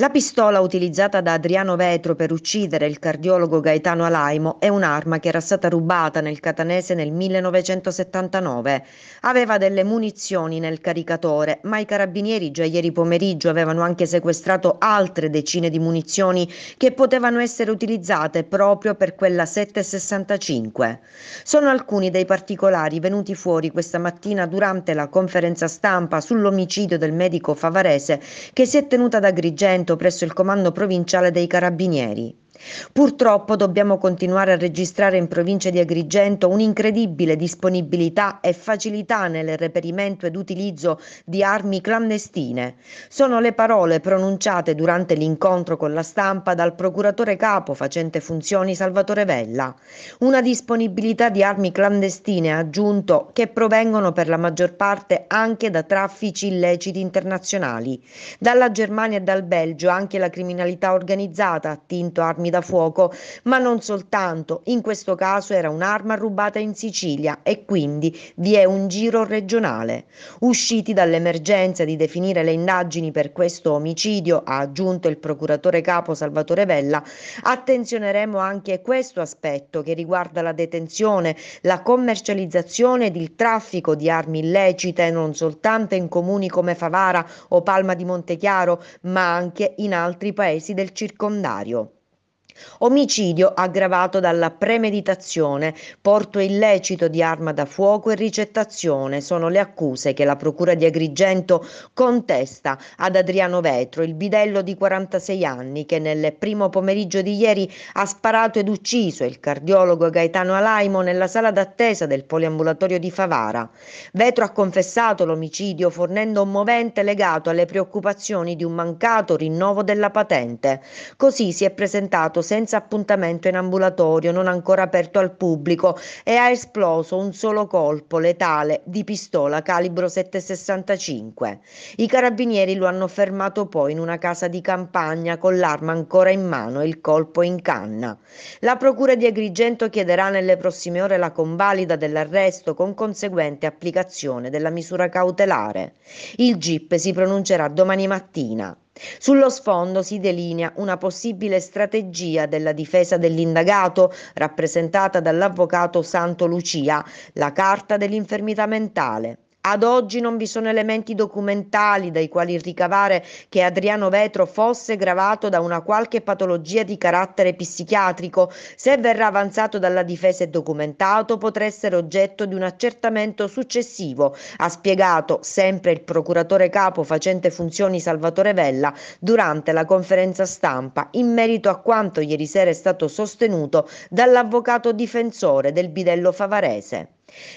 La pistola utilizzata da Adriano Vetro per uccidere il cardiologo Gaetano Alaimo è un'arma che era stata rubata nel catanese nel 1979. Aveva delle munizioni nel caricatore, ma i carabinieri già ieri pomeriggio avevano anche sequestrato altre decine di munizioni che potevano essere utilizzate proprio per quella 765. Sono alcuni dei particolari venuti fuori questa mattina durante la conferenza stampa sull'omicidio del medico favarese che si è tenuta da Agrigento presso il Comando Provinciale dei Carabinieri. Purtroppo dobbiamo continuare a registrare in provincia di Agrigento un'incredibile disponibilità e facilità nel reperimento ed utilizzo di armi clandestine. Sono le parole pronunciate durante l'incontro con la stampa dal procuratore capo facente funzioni Salvatore Vella. Una disponibilità di armi clandestine, ha aggiunto, che provengono per la maggior parte anche da traffici illeciti internazionali. Dalla Germania e dal Belgio anche la criminalità organizzata ha attinto armi armi da fuoco, ma non soltanto, in questo caso era un'arma rubata in Sicilia e quindi vi è un giro regionale. Usciti dall'emergenza di definire le indagini per questo omicidio, ha aggiunto il procuratore capo Salvatore Vella, attenzioneremo anche questo aspetto che riguarda la detenzione, la commercializzazione ed il traffico di armi illecite non soltanto in comuni come Favara o Palma di Montechiaro, ma anche in altri paesi del circondario omicidio aggravato dalla premeditazione, porto illecito di arma da fuoco e ricettazione sono le accuse che la Procura di Agrigento contesta ad Adriano Vetro, il bidello di 46 anni che nel primo pomeriggio di ieri ha sparato ed ucciso il cardiologo Gaetano Alaimo nella sala d'attesa del poliambulatorio di Favara. Vetro ha confessato l'omicidio fornendo un movente legato alle preoccupazioni di un mancato rinnovo della patente. Così si è presentato senza appuntamento in ambulatorio non ancora aperto al pubblico e ha esploso un solo colpo letale di pistola calibro 7,65. I carabinieri lo hanno fermato poi in una casa di campagna con l'arma ancora in mano e il colpo in canna. La procura di Agrigento chiederà nelle prossime ore la convalida dell'arresto con conseguente applicazione della misura cautelare. Il GIP si pronuncerà domani mattina. Sullo sfondo si delinea una possibile strategia della difesa dell'indagato rappresentata dall'avvocato Santo Lucia, la carta dell'infermità mentale. Ad oggi non vi sono elementi documentali dai quali ricavare che Adriano Vetro fosse gravato da una qualche patologia di carattere psichiatrico. Se verrà avanzato dalla difesa e documentato, potrà essere oggetto di un accertamento successivo, ha spiegato sempre il procuratore capo facente funzioni Salvatore Vella durante la conferenza stampa in merito a quanto ieri sera è stato sostenuto dall'avvocato difensore del bidello favarese.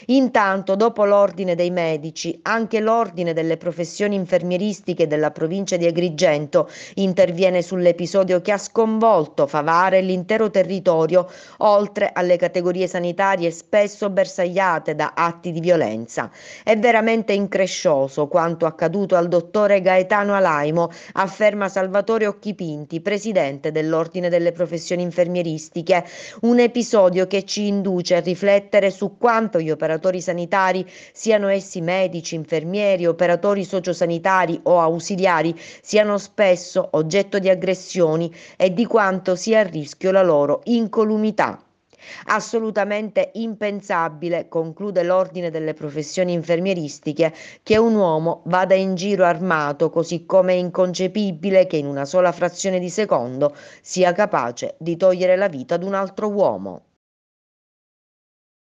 Intanto, dopo l'ordine dei medici, anche l'ordine delle professioni infermieristiche della provincia di Agrigento interviene sull'episodio che ha sconvolto Favara e l'intero territorio, oltre alle categorie sanitarie spesso bersagliate da atti di violenza. È veramente increscioso quanto accaduto al dottore Gaetano Alaimo, afferma Salvatore Occhipinti, presidente dell'Ordine delle professioni infermieristiche, un episodio che ci induce a riflettere su quanto gli operatori sanitari, siano essi medici, infermieri, operatori sociosanitari o ausiliari, siano spesso oggetto di aggressioni e di quanto sia a rischio la loro incolumità. Assolutamente impensabile, conclude l'ordine delle professioni infermieristiche, che un uomo vada in giro armato, così come è inconcepibile che in una sola frazione di secondo sia capace di togliere la vita ad un altro uomo.